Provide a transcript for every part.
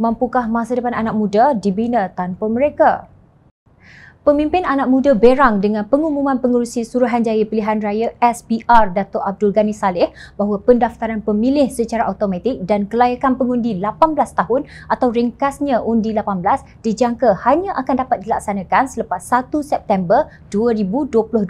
mampukah masa depan anak muda dibina tanpa mereka? Pemimpin anak muda berang dengan pengumuman pengurusi Suruhanjaya Pilihan Raya SPR Dato' Abdul Ghani Saleh bahawa pendaftaran pemilih secara automatik dan kelayakan pengundi 18 tahun atau ringkasnya undi 18 dijangka hanya akan dapat dilaksanakan selepas 1 September 2022.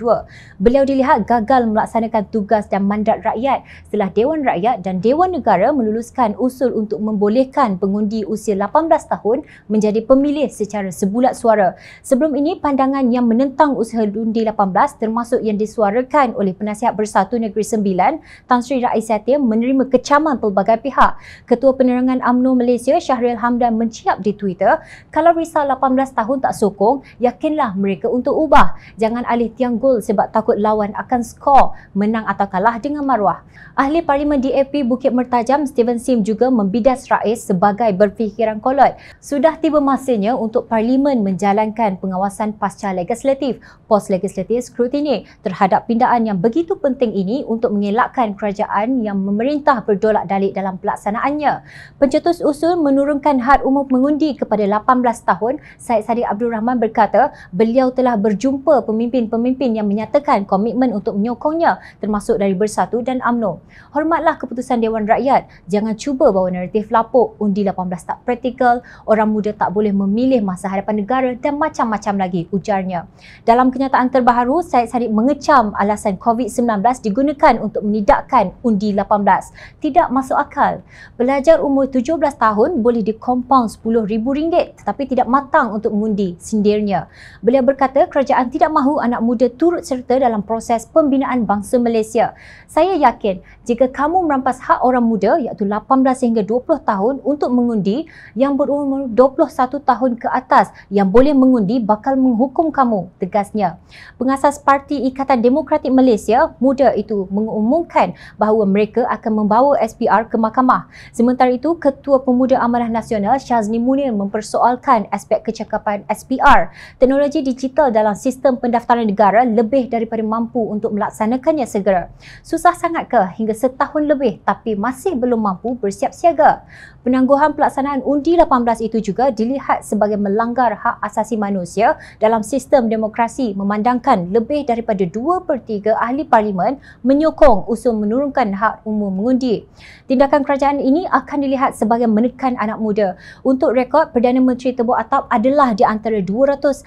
Beliau dilihat gagal melaksanakan tugas dan mandat rakyat setelah Dewan Rakyat dan Dewan Negara meluluskan usul untuk membolehkan pengundi usia 18 tahun menjadi pemilih secara sebulat suara. Sebelum ini, pandangan yang menentang usaha undi 18 termasuk yang disuarakan oleh Penasihat Bersatu Negeri Sembilan Tan Sri Rais Yatim menerima kecaman pelbagai pihak. Ketua Penerangan UMNO Malaysia Syahril Hamdan menciap di Twitter, kalau risau 18 tahun tak sokong, yakinlah mereka untuk ubah. Jangan alih tiang gol sebab takut lawan akan skor, menang atau kalah dengan maruah. Ahli Parlimen DAP Bukit Mertajam Steven Sim juga membidas Rais sebagai berfikiran kolot. Sudah tiba masanya untuk Parlimen menjalankan pengawasan pasca legislatif. Pos legislatif skrutini terhadap pindaan yang begitu penting ini untuk mengelakkan kerajaan yang memerintah berdolak dalik dalam pelaksanaannya. Pencetus usul menurunkan had umur mengundi kepada 18 tahun, Syed Sadiq Abdul Rahman berkata beliau telah berjumpa pemimpin-pemimpin yang menyatakan komitmen untuk menyokongnya termasuk dari Bersatu dan AMNO. Hormatlah keputusan Dewan Rakyat. Jangan cuba bawa naratif lapuk. Undi 18 tak praktikal, orang muda tak boleh memilih masa hadapan negara dan macam-macam lagi ujarnya. Dalam kenyataan terbaru, Syed Sarip mengecam alasan COVID-19 digunakan untuk menidakkan undi 18. Tidak masuk akal. Pelajar umur 17 tahun boleh dikompong RM10,000 tetapi tidak matang untuk mengundi sendirinya. Beliau berkata kerajaan tidak mahu anak muda turut serta dalam proses pembinaan bangsa Malaysia. Saya yakin jika kamu merampas hak orang muda iaitu 18 hingga 20 tahun untuk mengundi yang berumur 21 tahun ke atas yang boleh mengundi bakal mengundi menghukum kamu, tegasnya. Pengasas Parti Ikatan Demokratik Malaysia, muda itu mengumumkan bahawa mereka akan membawa SPR ke mahkamah. Sementara itu, Ketua Pemuda Amanah Nasional Syazni Munir mempersoalkan aspek kecakapan SPR. Teknologi digital dalam sistem pendaftaran negara lebih daripada mampu untuk melaksanakannya segera. Susah sangat ke hingga setahun lebih tapi masih belum mampu bersiap siaga? penangguhan pelaksanaan undi 18 itu juga dilihat sebagai melanggar hak asasi manusia dalam sistem demokrasi memandangkan lebih daripada 2 per 3 ahli parlimen menyokong usul menurunkan hak umum mengundi. Tindakan kerajaan ini akan dilihat sebagai menekan anak muda. Untuk rekod, Perdana Menteri Tebu Atap adalah di antara 211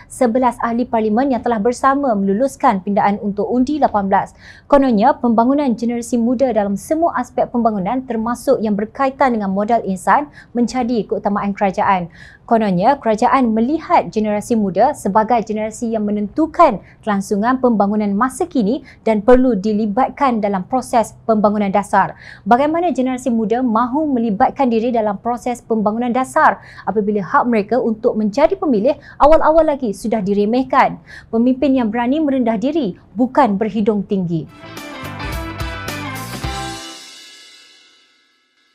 ahli parlimen yang telah bersama meluluskan pindaan untuk undi 18. Kononnya, pembangunan generasi muda dalam semua aspek pembangunan termasuk yang berkaitan dengan modal insan kesan menjadi keutamaan kerajaan. Kononnya, kerajaan melihat generasi muda sebagai generasi yang menentukan kelangsungan pembangunan masa kini dan perlu dilibatkan dalam proses pembangunan dasar. Bagaimana generasi muda mahu melibatkan diri dalam proses pembangunan dasar apabila hak mereka untuk menjadi pemilih awal-awal lagi sudah diremehkan? Pemimpin yang berani merendah diri bukan berhidung tinggi.